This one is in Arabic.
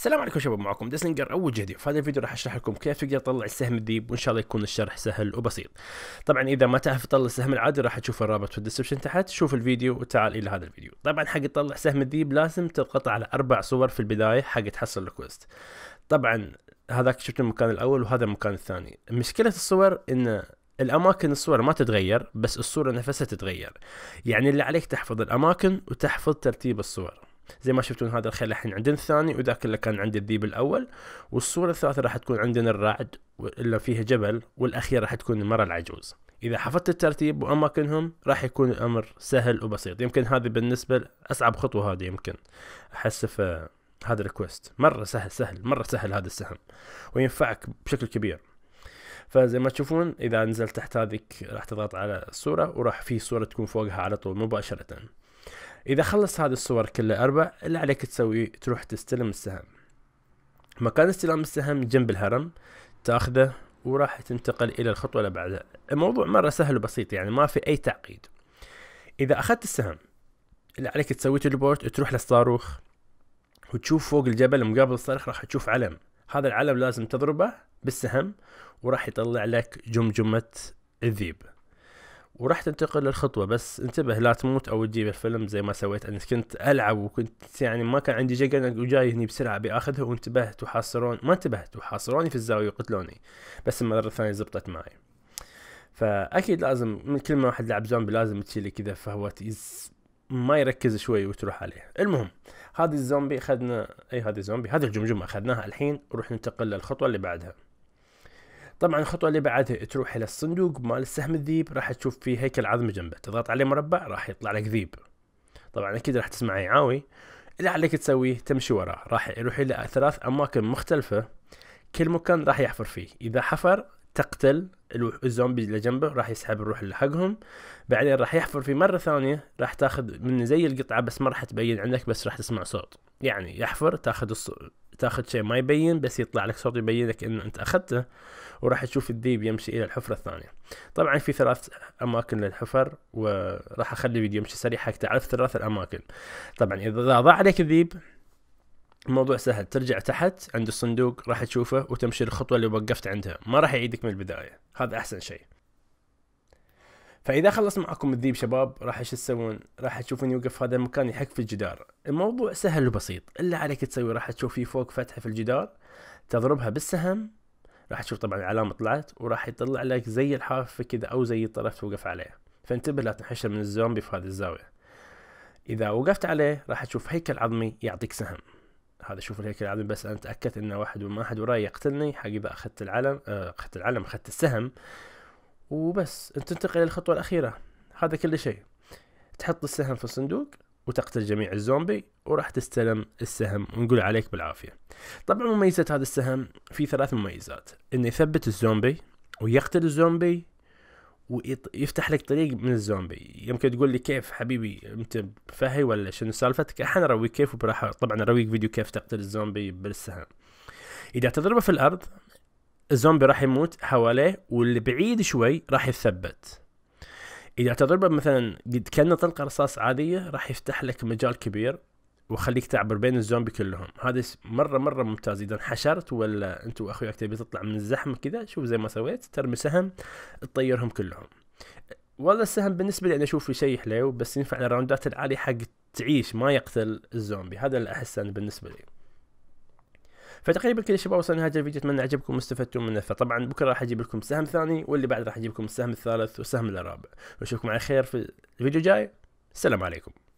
السلام عليكم شباب معكم ديسلينجر اول جديد في هذا الفيديو راح اشرح لكم كيف تقدر تطلع السهم الديب وان شاء الله يكون الشرح سهل وبسيط طبعا اذا ما تعرف تطلع السهم العادي راح تشوف الرابط في الديسكربشن تحت شوف الفيديو وتعال الى هذا الفيديو طبعا حق تطلع سهم الديب لازم تضغط على اربع صور في البدايه حق تحصل الكوست طبعا هذاك شفت المكان الاول وهذا المكان الثاني مشكله الصور ان الاماكن الصور ما تتغير بس الصوره نفسها تتغير يعني اللي عليك تحفظ الاماكن وتحفظ ترتيب الصور زي ما شفتون هذا الخيل الحين عندنا الثاني وذاك اللي كان عند الذيب الاول والصوره الثالثه راح تكون عندنا الرعد اللي فيها جبل والاخير راح تكون المراه العجوز اذا حفظت الترتيب واماكنهم راح يكون الامر سهل وبسيط يمكن هذه بالنسبه اصعب خطوه هذه يمكن احس في هذا الكويست مره سهل سهل مره سهل هذا السهم وينفعك بشكل كبير فزي ما تشوفون اذا نزلت تحت هذيك راح تضغط على الصوره وراح في صوره تكون فوقها على طول مباشره اذا خلص هذه الصور كلها اربع اللي عليك تسوي تروح تستلم السهم مكان استلام السهم جنب الهرم تاخذه وراح تنتقل الى الخطوه اللي بعدها الموضوع مره سهل وبسيط يعني ما في اي تعقيد اذا اخذت السهم اللي عليك تسوي تلبورت تروح للصاروخ وتشوف فوق الجبل مقابل الصاروخ راح تشوف علم هذا العلم لازم تضربه بالسهم وراح يطلع لك جمجمة الذيب وراح تنتقل للخطوه بس انتبه لا تموت او تجيب الفيلم زي ما سويت انا كنت العب وكنت يعني ما كان عندي جقل وجاي هني بسرعه باخذها وانتبهت وحاصرون ما انتبهت وحاصروني في الزاويه وقتلوني بس المره الثانيه زبطت معي فاكيد لازم من كل ما واحد لعب زومبي لازم تشيل كذا فهو ما يركز شوي وتروح عليه المهم هذه الزومبي اخذنا اي هذه الزومبي هذه الجمجمه اخذناها الحين وروح ننتقل للخطوه اللي بعدها طبعا الخطوه اللي بعدها تروح الى الصندوق مال السهم الذيب راح تشوف فيه هيكل عظمي جنبه تضغط عليه مربع راح يطلع لك ذيب طبعا اكيد راح تسمع يعاوي اللي عليك تسويه تمشي وراه راح يروح الى ثلاث اماكن مختلفه كل مكان راح يحفر فيه اذا حفر تقتل الزومبي اللي جنبه راح يسحب الروح اللي حقهم بعدين راح يحفر في مره ثانيه راح تاخذ من زي القطعه بس ما راح تبين عندك بس راح تسمع صوت يعني يحفر تاخذ الصوت تاخذ شيء ما يبين بس يطلع لك صوت يبين لك انه انت اخذته وراح تشوف الذيب يمشي الى الحفره الثانيه طبعا في ثلاث اماكن للحفر وراح اخلي فيديو يمشي سريع حق تعرف ثلاث الاماكن طبعا اذا ضاع عليك الذيب الموضوع سهل ترجع تحت عند الصندوق راح تشوفه وتمشي الخطوه اللي وقفت عندها ما راح يعيدك من البدايه هذا احسن شيء فاذا خلص معكم الذيب شباب راح ايش تسوون؟ راح تشوفون يوقف هذا المكان يحك في الجدار، الموضوع سهل وبسيط، اللي عليك تسوي راح تشوف في فوق فتحه في الجدار تضربها بالسهم راح تشوف طبعا العلامه طلعت وراح يطلع لك زي الحافه كذا او زي الطرف توقف عليه، فانتبه لا تنحشر من الزومبي في هذه الزاويه. اذا وقفت عليه راح تشوف هيكل عظمي يعطيك سهم. هذا شوف الهيكل العظمي بس انا تاكدت انه واحد وما احد وراي يقتلني حق اذا اخذت العلم آه، اخذت العلم اخذت السهم وبس تنتقل للخطوة الأخيرة هذا كل شيء تحط السهم في الصندوق وتقتل جميع الزومبي وراح تستلم السهم ونقول عليك بالعافية طبعا مميزات هذا السهم في ثلاث مميزات انه يثبت الزومبي ويقتل الزومبي ويفتح لك طريق من الزومبي يمكن تقول لي كيف حبيبي انت فهي ولا شنو سالفتك احنا ارويك كيف وبراح طبعا ارويك فيديو كيف تقتل الزومبي بالسهم اذا تضربه في الارض الزومبي راح يموت حواليه واللي بعيد شوي راح يتثبت اذا تضربه مثلا قد كان طلقه رصاص عاديه راح يفتح لك مجال كبير وخليك تعبر بين الزومبي كلهم هذا مره مره ممتاز اذا انحشرت ولا انت واخوياك تبي تطلع من الزحمه كذا شوف زي ما سويت ترمي سهم تطيرهم كلهم والله السهم بالنسبه لي انا اشوفه شيء حلو بس ينفع الراوندات العاليه حق تعيش ما يقتل الزومبي هذا اللي احسه بالنسبه لي فتقريبا كذا شباب وصلنا لهذا الفيديو اتمنى عجبكم واستفدتم منه فطبعا بكره راح اجيب لكم سهم ثاني واللي بعد راح اجيب لكم السهم الثالث والسهم الرابع واشوفكم على خير في الفيديو الجاي السلام عليكم